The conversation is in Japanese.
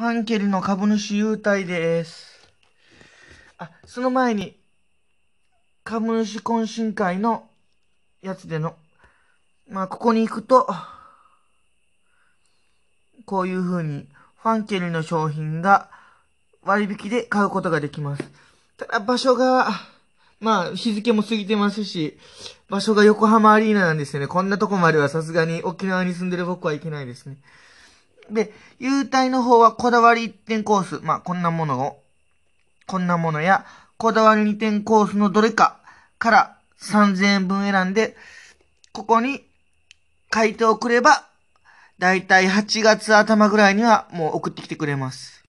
ファンケルの株主優待です。あ、その前に、株主懇親会のやつでの、まあ、ここに行くと、こういう風に、ファンケルの商品が割引で買うことができます。ただ場所が、まあ、日付も過ぎてますし、場所が横浜アリーナなんですよね。こんなとこまではさすがに沖縄に住んでる僕はいけないですね。で、優待の方はこだわり1点コース。まあ、こんなものを、こんなものや、こだわり2点コースのどれかから3000円分選んで、ここに回答をくれば、だいたい8月頭ぐらいにはもう送ってきてくれます。